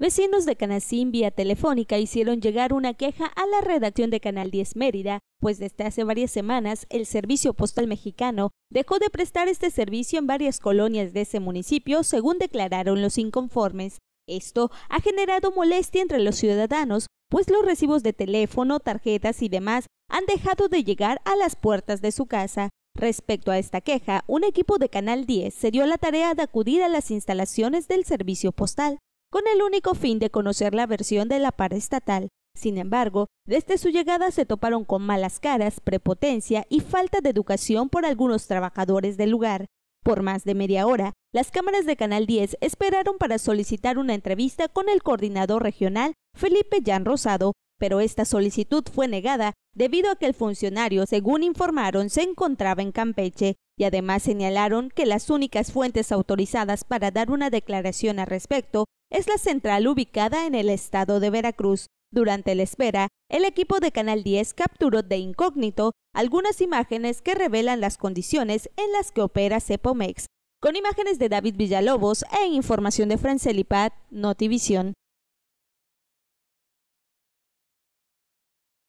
Vecinos de Canacín vía telefónica hicieron llegar una queja a la redacción de Canal 10 Mérida, pues desde hace varias semanas el Servicio Postal Mexicano dejó de prestar este servicio en varias colonias de ese municipio, según declararon los inconformes. Esto ha generado molestia entre los ciudadanos, pues los recibos de teléfono, tarjetas y demás han dejado de llegar a las puertas de su casa. Respecto a esta queja, un equipo de Canal 10 se dio la tarea de acudir a las instalaciones del servicio postal con el único fin de conocer la versión de la par estatal. Sin embargo, desde su llegada se toparon con malas caras, prepotencia y falta de educación por algunos trabajadores del lugar. Por más de media hora, las cámaras de Canal 10 esperaron para solicitar una entrevista con el coordinador regional Felipe Jan Rosado, pero esta solicitud fue negada debido a que el funcionario, según informaron, se encontraba en Campeche y además señalaron que las únicas fuentes autorizadas para dar una declaración al respecto es la central ubicada en el estado de Veracruz. Durante la espera, el equipo de Canal 10 capturó de incógnito algunas imágenes que revelan las condiciones en las que opera Cepomex. Con imágenes de David Villalobos e información de Francelipat, Notivision.